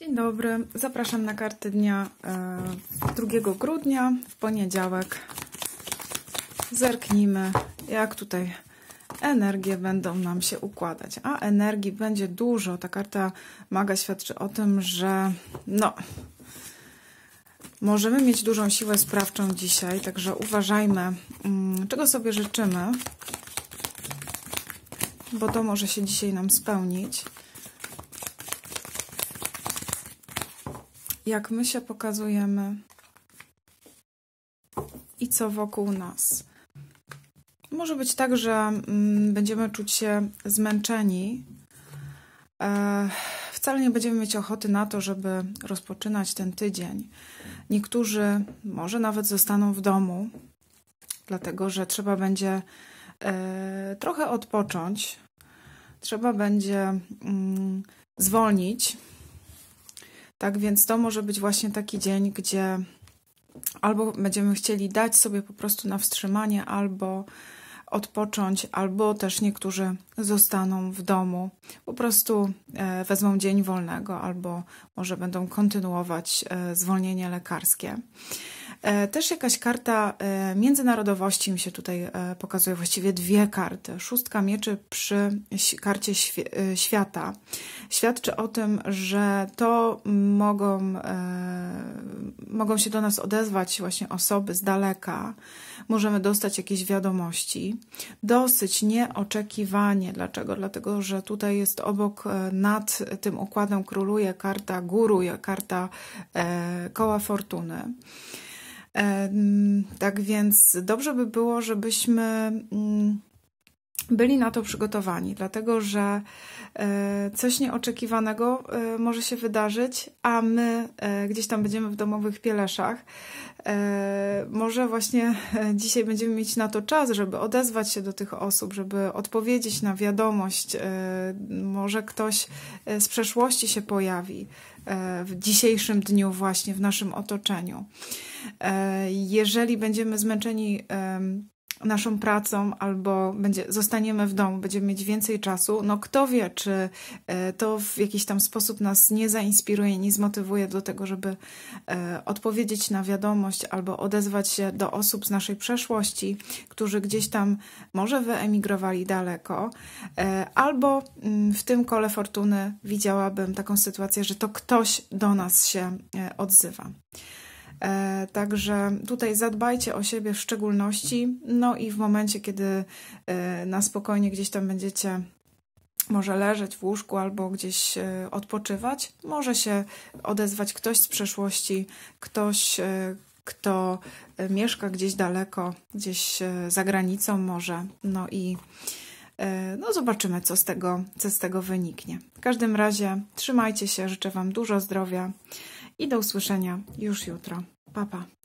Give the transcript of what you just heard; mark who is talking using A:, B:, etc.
A: Dzień dobry, zapraszam na karty dnia 2 e, grudnia w poniedziałek. Zerknijmy, jak tutaj energie będą nam się układać. A energii będzie dużo. Ta karta maga świadczy o tym, że no, możemy mieć dużą siłę sprawczą dzisiaj, także uważajmy, mm, czego sobie życzymy, bo to może się dzisiaj nam spełnić. jak my się pokazujemy i co wokół nas. Może być tak, że mm, będziemy czuć się zmęczeni. E, wcale nie będziemy mieć ochoty na to, żeby rozpoczynać ten tydzień. Niektórzy może nawet zostaną w domu, dlatego że trzeba będzie e, trochę odpocząć, trzeba będzie mm, zwolnić tak więc to może być właśnie taki dzień, gdzie albo będziemy chcieli dać sobie po prostu na wstrzymanie, albo odpocząć, albo też niektórzy zostaną w domu, po prostu e, wezmą dzień wolnego, albo może będą kontynuować e, zwolnienie lekarskie. E, też jakaś karta e, międzynarodowości mi się tutaj e, pokazuje, właściwie dwie karty. Szóstka mieczy przy karcie świata. Świadczy o tym, że to mogą, mogą się do nas odezwać właśnie osoby z daleka. Możemy dostać jakieś wiadomości. Dosyć nieoczekiwanie. Dlaczego? Dlatego, że tutaj jest obok, nad tym układem króluje karta guru, karta koła fortuny. Tak więc dobrze by było, żebyśmy mm, byli na to przygotowani, dlatego że e, coś nieoczekiwanego e, może się wydarzyć, a my e, gdzieś tam będziemy w domowych pieleszach. Może właśnie dzisiaj będziemy mieć na to czas, żeby odezwać się do tych osób, żeby odpowiedzieć na wiadomość. Może ktoś z przeszłości się pojawi w dzisiejszym dniu, właśnie w naszym otoczeniu. Jeżeli będziemy zmęczeni naszą pracą, albo będzie, zostaniemy w domu, będziemy mieć więcej czasu. No kto wie, czy e, to w jakiś tam sposób nas nie zainspiruje, nie zmotywuje do tego, żeby e, odpowiedzieć na wiadomość albo odezwać się do osób z naszej przeszłości, którzy gdzieś tam może wyemigrowali daleko, e, albo mm, w tym kole fortuny widziałabym taką sytuację, że to ktoś do nas się odzywa. E, także tutaj zadbajcie o siebie w szczególności, no i w momencie, kiedy e, na spokojnie gdzieś tam będziecie może leżeć w łóżku albo gdzieś e, odpoczywać, może się odezwać ktoś z przeszłości, ktoś, kto mieszka gdzieś daleko, gdzieś za granicą może, no i no zobaczymy, co z tego, co z tego wyniknie. W każdym razie trzymajcie się, życzę Wam dużo zdrowia i do usłyszenia już jutro. Papa. Pa.